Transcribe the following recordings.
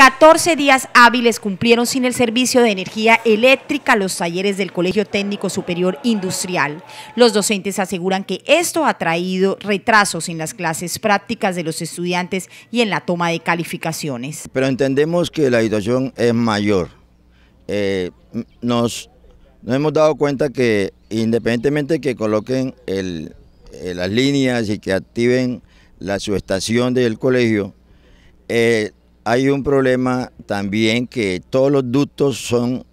14 días hábiles cumplieron sin el servicio de energía eléctrica los talleres del Colegio Técnico Superior Industrial. Los docentes aseguran que esto ha traído retrasos en las clases prácticas de los estudiantes y en la toma de calificaciones. Pero entendemos que la situación es mayor. Eh, nos, hemos dado cuenta que independientemente que coloquen eh, las líneas y que activen la subestación del colegio, eh, hay un problema también que todos los ductos son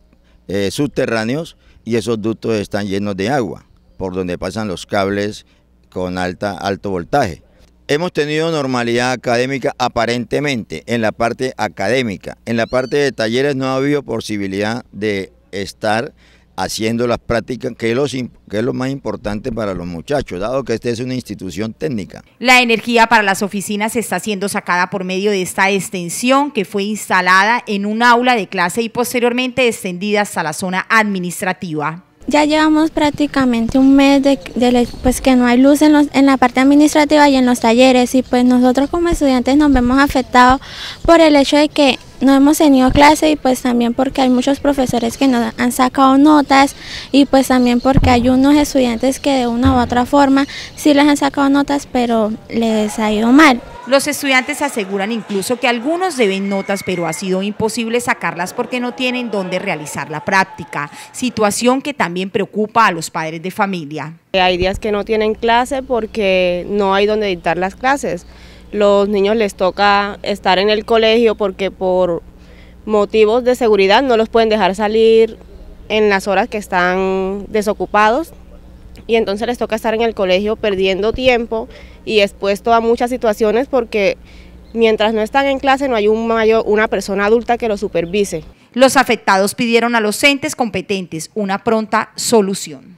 eh, subterráneos y esos ductos están llenos de agua, por donde pasan los cables con alta, alto voltaje. Hemos tenido normalidad académica aparentemente en la parte académica. En la parte de talleres no ha habido posibilidad de estar haciendo las prácticas, que es, lo, que es lo más importante para los muchachos, dado que esta es una institución técnica. La energía para las oficinas está siendo sacada por medio de esta extensión que fue instalada en un aula de clase y posteriormente extendida hasta la zona administrativa. Ya llevamos prácticamente un mes de, pues que no hay luz en, en la parte administrativa y en los talleres y pues nosotros como estudiantes nos vemos afectados por el hecho de que no hemos tenido clase y pues también porque hay muchos profesores que no han sacado notas y pues también porque hay unos estudiantes que de una u otra forma sí les han sacado notas pero les ha ido mal. Los estudiantes aseguran incluso que algunos deben notas pero ha sido imposible sacarlas porque no tienen dónde realizar la práctica, situación que también preocupa a los padres de familia. Hay días que no tienen clase porque no hay donde editar las clases los niños les toca estar en el colegio porque por motivos de seguridad no los pueden dejar salir en las horas que están desocupados y entonces les toca estar en el colegio perdiendo tiempo y expuesto a muchas situaciones porque mientras no están en clase no hay un mayor, una persona adulta que los supervise. Los afectados pidieron a los entes competentes una pronta solución.